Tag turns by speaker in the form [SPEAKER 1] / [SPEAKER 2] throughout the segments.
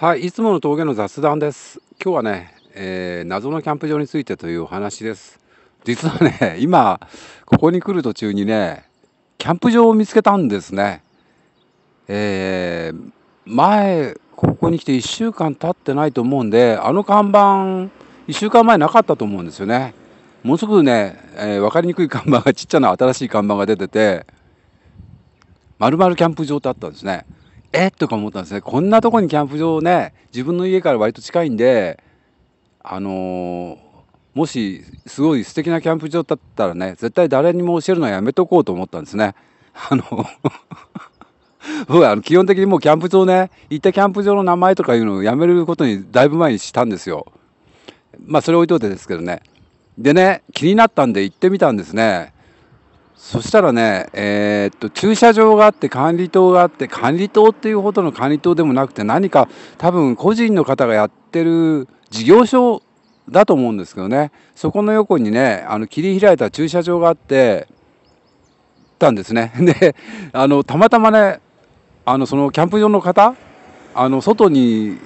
[SPEAKER 1] はい、いつもの峠の雑談です。今日はね、えー、謎のキャンプ場についてというお話です。実はね、今ここに来る途中にね、キャンプ場を見つけたんですね。えー、前ここに来て1週間経ってないと思うんで、あの看板1週間前なかったと思うんですよね。ものすごくね、えー、分かりにくい看板がちっちゃな新しい看板が出てて、まるまるキャンプ場ってあったんですね。えとか思ったんですね。こんなとこにキャンプ場ね、自分の家から割と近いんで、あのー、もしすごい素敵なキャンプ場だったらね、絶対誰にも教えるのはやめとこうと思ったんですね。あの あの基本的にもうキャンプ場ね、行ったキャンプ場の名前とかいうのをやめることにだいぶ前にしたんですよ。まあそれ置いといてですけどね。でね、気になったんで行ってみたんですね。そしたらね、えー、っと駐車場があって管理棟があって管理棟っていうほどの管理棟でもなくて何か多分個人の方がやってる事業所だと思うんですけどねそこの横にねあの切り開いた駐車場があってたんですね であのたまたまねあのそのキャンプ場の方あの外に1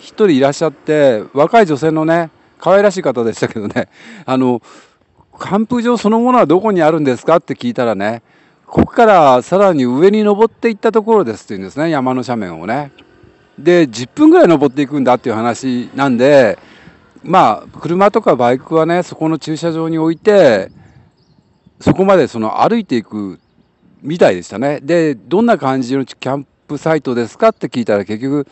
[SPEAKER 1] 人いらっしゃって若い女性のね可愛らしい方でしたけどねあの寒風場そのものはどこにあるんですかって聞いたらねここからさらに上に登っていったところですって言うんですね山の斜面をね。で10分ぐらい登っていくんだっていう話なんでまあ車とかバイクはねそこの駐車場に置いてそこまでその歩いていくみたいでしたね。でどんな感じのキャンプサイトですかって聞いたら結局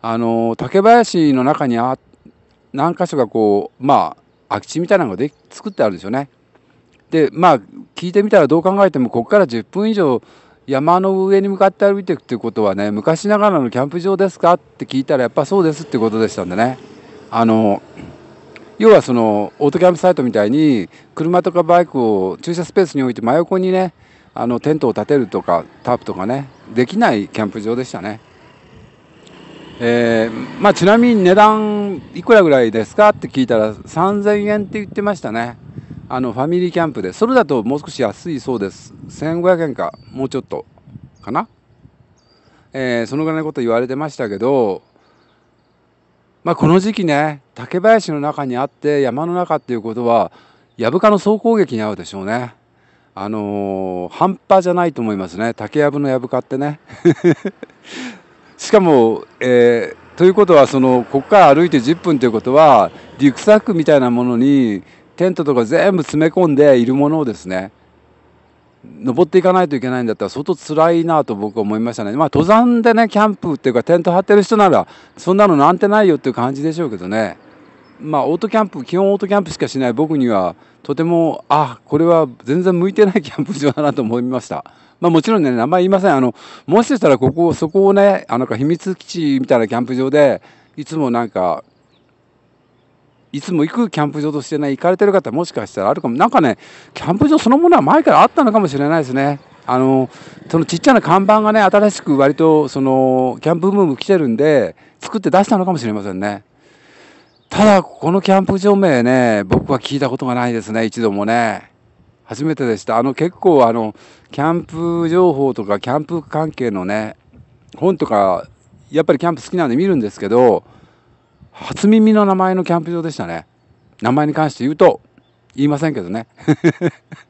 [SPEAKER 1] あの竹林の中にあ何箇所かこうまあ空き地みたいなのがで作ってあるんですよね。でまあ聞いてみたらどう考えてもここから10分以上山の上に向かって歩いていくっていうことはね昔ながらのキャンプ場ですかって聞いたらやっぱそうですってことでしたんでねあの要はそのオートキャンプサイトみたいに車とかバイクを駐車スペースに置いて真横にねあのテントを建てるとかタープとかねできないキャンプ場でしたね。えー、まあ、ちなみに値段いくらぐらいですかって聞いたら3000円って言ってましたねあのファミリーキャンプでそれだともう少し安いそうです1500円かもうちょっとかな、えー、そのぐらいのこと言われてましたけど、まあ、この時期ね竹林の中にあって山の中っていうことはヤブカの総攻撃に遭うでしょうねあのー、半端じゃないと思いますね竹やぶのやぶかってねしかも、えー、ということはそのここから歩いて10分ということはリュックサックみたいなものにテントとか全部詰め込んでいるものをですね登っていかないといけないんだったら相当辛いなと僕は思いましたね。まあ登山でねキャンプっていうかテント張ってる人ならそんなのなんてないよっていう感じでしょうけどね。まあ、オートキャンプ基本オートキャンプしかしない僕にはとてもあこれは全然向いてないキャンプ場だなと思いました。まあ、もちろんね名前言いませんあのもしかしたらここそこをねあの秘密基地みたいなキャンプ場でいつもなんかいつも行くキャンプ場としてね行かれてる方もしかしたらあるかもなんかねキャンプ場そのものは前からあったのかもしれないですね。あのそのちっちゃな看板がね新しく割とそのキャンプブーム来てるんで作って出したのかもしれませんね。ただ、このキャンプ場名ね、僕は聞いたことがないですね、一度もね。初めてでした。あの、結構、あの、キャンプ情報とか、キャンプ関係のね、本とか、やっぱりキャンプ好きなんで見るんですけど、初耳の名前のキャンプ場でしたね。名前に関して言うと、言いませんけどね。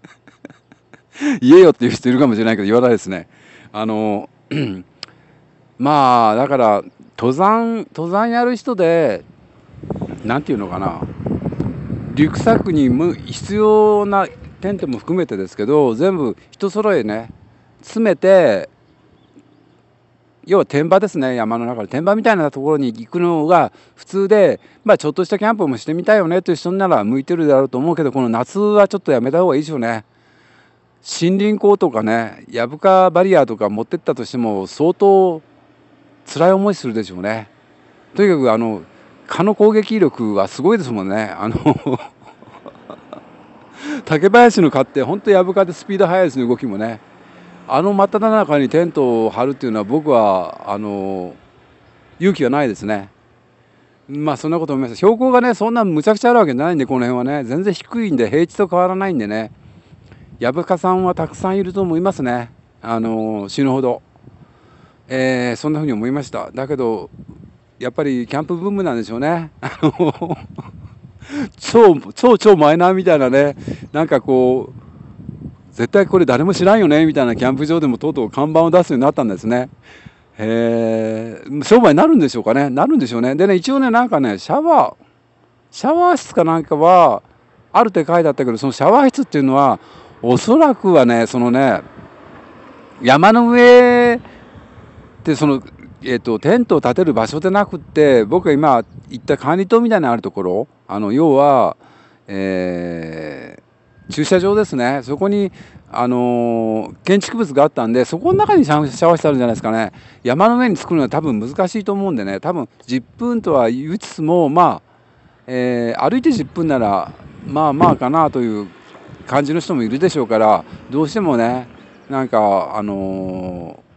[SPEAKER 1] 言えよっていう人いるかもしれないけど、言わないですね。あの、まあ、だから、登山、登山やる人で、何て言うのかなリュックサックに必要なテントも含めてですけど全部人揃えね詰めて要は天場ですね山の中で天場みたいなところに行くのが普通で、まあ、ちょっとしたキャンプもしてみたいよねという人なら向いてるだろうと思うけどこの夏はちょっとやめた方がいいでしょうね。森林港とかね藪川バリアとか持ってったとしても相当辛い思いするでしょうね。とにかくあの蚊の攻撃力はすごいですもんね。あの 竹林の蚊って本当やぶかでスピード速いですね動きもねあの真っ只中にテントを張るっていうのは僕はあの勇気がないですねまあそんなこと思います標高がねそんなむちゃくちゃあるわけじゃないんでこの辺はね全然低いんで平地と変わらないんでねやぶかさんはたくさんいると思いますねあの死ぬほど、えー、そんな風に思いましただけどやっぱりキャンプブームなんでしょうね。あ の超超超マイナーみたいなねなんかこう絶対これ誰も知らんよねみたいなキャンプ場でもとうとう看板を出すようになったんですね。えー、商売になるんでしょうかねなるんでしょうね。でね一応ねなんかねシャワーシャワー室かなんかはあるって書いてあったけどそのシャワー室っていうのはおそらくはねそのね山の上ってそのえーと、テントを建てる場所でなくって僕が今行った管理棟みたいなあるところあの要は、えー、駐車場ですねそこに、あのー、建築物があったんでそこの中にシャワー室あるんじゃないですかね山の上に作るのは多分難しいと思うんでね多分10分とは言いつつもまあ、えー、歩いて10分ならまあまあかなという感じの人もいるでしょうからどうしてもねなんかあのー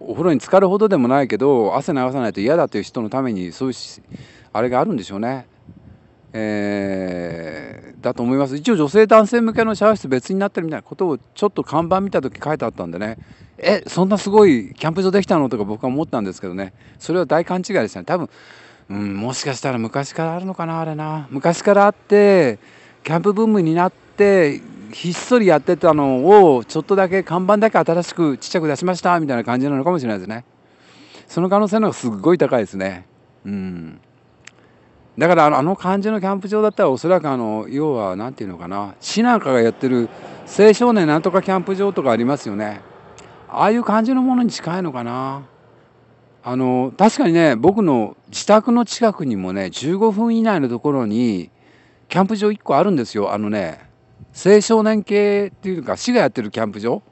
[SPEAKER 1] お風呂に浸かるほどでもないけど汗流さないと嫌だという人のためにそういうあれがあるんでしょうね。えー、だと思います一応女性男性向けのシャワー室別になってるみたいなことをちょっと看板見た時書いてあったんでねえそんなすごいキャンプ場できたのとか僕は思ったんですけどねそれは大勘違いでしたね多分、うん、もしかしたら昔からあるのかなあれな昔からあってキャンプブームになっってひっそりやってたのをちょっとだけ看板だけ新しくちっちゃく出しましたみたいな感じなのかもしれないですねその可能性の方がすっごい高いですねうんだからあの感じのキャンプ場だったらおそらくあの要は何て言うのかな市なんかがやってる青少年なんとかキャンプ場とかありますよねああいう感じのものに近いのかなあの確かにね僕の自宅の近くにもね15分以内のところにキャンプ場1個あるんですよあのね青少年系っていうか市がやってるキャンプ場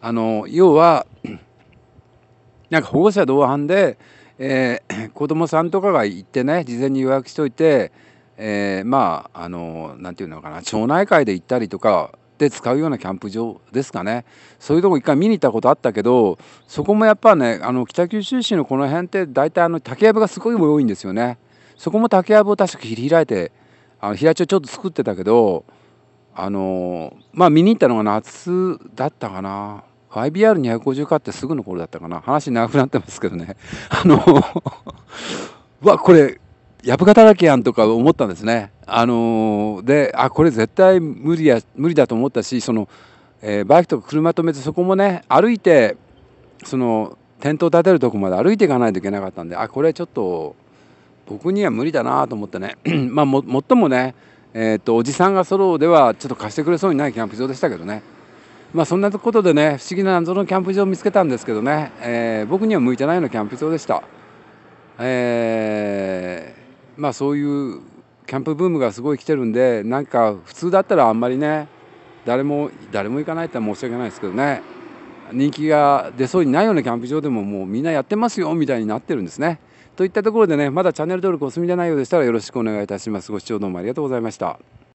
[SPEAKER 1] あの要は なんか保護者同伴で、えー、子供さんとかが行ってね事前に予約しといて、えー、まああのなんていうのかな町内会で行ったりとかで使うようなキャンプ場ですかねそういうとこ一回見に行ったことあったけどそこもやっぱねあの北九州市のこの辺って大体あの竹やぶがすごい多いんですよね。そこも竹やぶを確か切り開いてあの平地をちょっと作ってたけどあのまあ見に行ったのが夏だったかな IBR250 買ってすぐの頃だったかな話長くなってますけどね あのわこれやぶだらけやんとか思ったんですね。あのであこれ絶対無理や無理だと思ったしその、えー、バイクとか車止めてそこもね歩いてそのテント立てるとこまで歩いていかないといけなかったんであこれちょっと僕には無理だなと思ってね まあもっともねえーと、おじさんがソロではちょっと貸してくれそうにないキャンプ場でしたけどねまあそんなことでね不思議な謎のキャンプ場を見つけたんですけどね、えー、僕には向いてないようなキャンプ場でした、えー、まあそういうキャンプブームがすごい来てるんでなんか普通だったらあんまりね誰も誰も行かないって申し訳ないですけどね人気が出そうにないようなキャンプ場でももうみんなやってますよみたいになってるんですね。といったところでねまだチャンネル登録お済みでないようでしたらよろしくお願いいたしますご視聴どうもありがとうございました